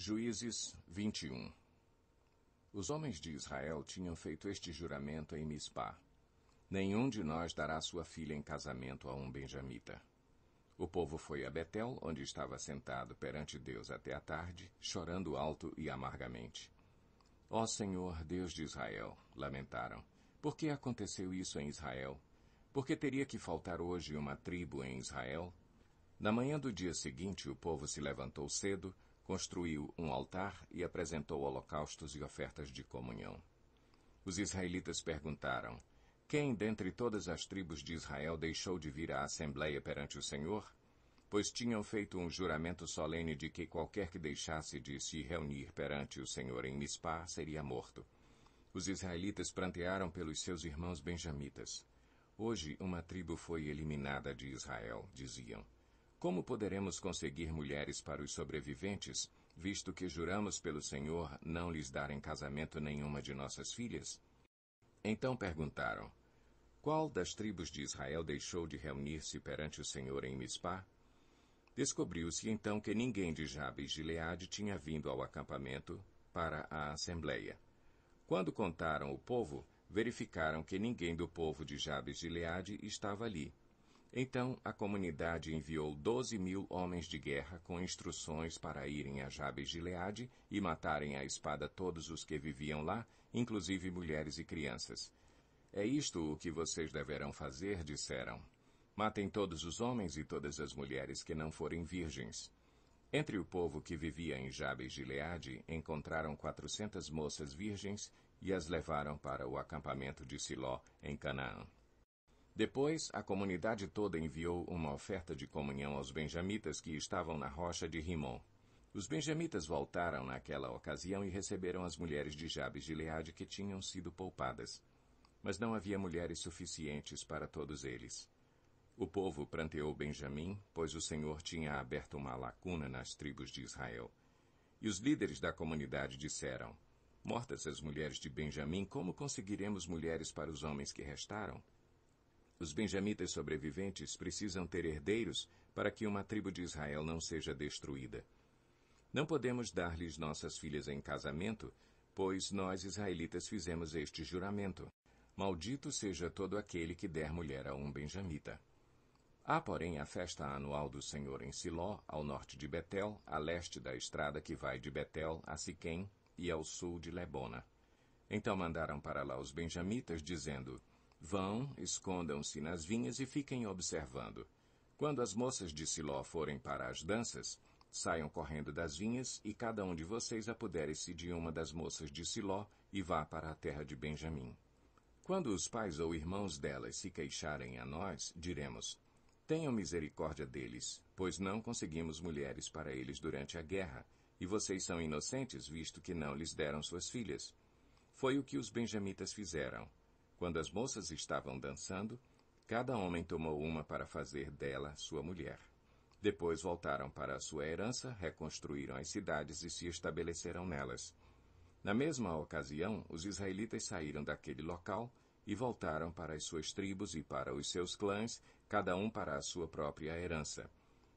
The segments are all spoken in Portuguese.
Juízes 21 Os homens de Israel tinham feito este juramento em Mispá. Nenhum de nós dará sua filha em casamento a um benjamita. O povo foi a Betel, onde estava sentado perante Deus até a tarde, chorando alto e amargamente. Ó Senhor, Deus de Israel, lamentaram, por que aconteceu isso em Israel? Por que teria que faltar hoje uma tribo em Israel? Na manhã do dia seguinte, o povo se levantou cedo, construiu um altar e apresentou holocaustos e ofertas de comunhão. Os israelitas perguntaram: Quem dentre todas as tribos de Israel deixou de vir à Assembleia perante o Senhor? Pois tinham feito um juramento solene de que qualquer que deixasse de se reunir perante o Senhor em Mispá seria morto. Os israelitas prantearam pelos seus irmãos benjamitas. Hoje uma tribo foi eliminada de Israel, diziam. Como poderemos conseguir mulheres para os sobreviventes, visto que juramos pelo Senhor não lhes dar em casamento nenhuma de nossas filhas? Então perguntaram: Qual das tribos de Israel deixou de reunir-se perante o Senhor em Mispá? Descobriu-se então que ninguém de Jabes e Gileade tinha vindo ao acampamento para a assembleia. Quando contaram o povo, verificaram que ninguém do povo de Jabes de Leade estava ali, então a comunidade enviou doze mil homens de guerra com instruções para irem a Jabes de Leade e matarem à espada todos os que viviam lá, inclusive mulheres e crianças. É isto o que vocês deverão fazer, disseram. Matem todos os homens e todas as mulheres que não forem virgens. Entre o povo que vivia em Jabes de Leade, encontraram quatrocentas moças virgens e as levaram para o acampamento de Siló, em Canaã. Depois, a comunidade toda enviou uma oferta de comunhão aos benjamitas que estavam na rocha de Rimon. Os benjamitas voltaram naquela ocasião e receberam as mulheres de Jabes de Leade que tinham sido poupadas. Mas não havia mulheres suficientes para todos eles. O povo pranteou Benjamim, pois o Senhor tinha aberto uma lacuna nas tribos de Israel. E os líderes da comunidade disseram: Mortas as mulheres de Benjamim, como conseguiremos mulheres para os homens que restaram? Os benjamitas sobreviventes precisam ter herdeiros para que uma tribo de Israel não seja destruída. Não podemos dar-lhes nossas filhas em casamento, pois nós israelitas fizemos este juramento: Maldito seja todo aquele que der mulher a um benjamita. Há, porém, a festa anual do Senhor em Siló, ao norte de Betel, a leste da estrada que vai de Betel a Siquém e ao sul de Lebona. Então mandaram para lá os benjamitas, dizendo: Vão, escondam-se nas vinhas e fiquem observando. Quando as moças de Siló forem para as danças, saiam correndo das vinhas e cada um de vocês apodere-se de uma das moças de Siló e vá para a terra de Benjamim. Quando os pais ou irmãos delas se queixarem a nós, diremos: Tenham misericórdia deles, pois não conseguimos mulheres para eles durante a guerra, e vocês são inocentes, visto que não lhes deram suas filhas. Foi o que os benjamitas fizeram. Quando as moças estavam dançando, cada homem tomou uma para fazer dela sua mulher. Depois voltaram para a sua herança, reconstruíram as cidades e se estabeleceram nelas. Na mesma ocasião, os israelitas saíram daquele local e voltaram para as suas tribos e para os seus clãs, cada um para a sua própria herança.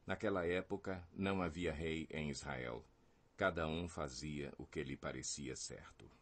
Naquela época não havia rei em Israel. Cada um fazia o que lhe parecia certo.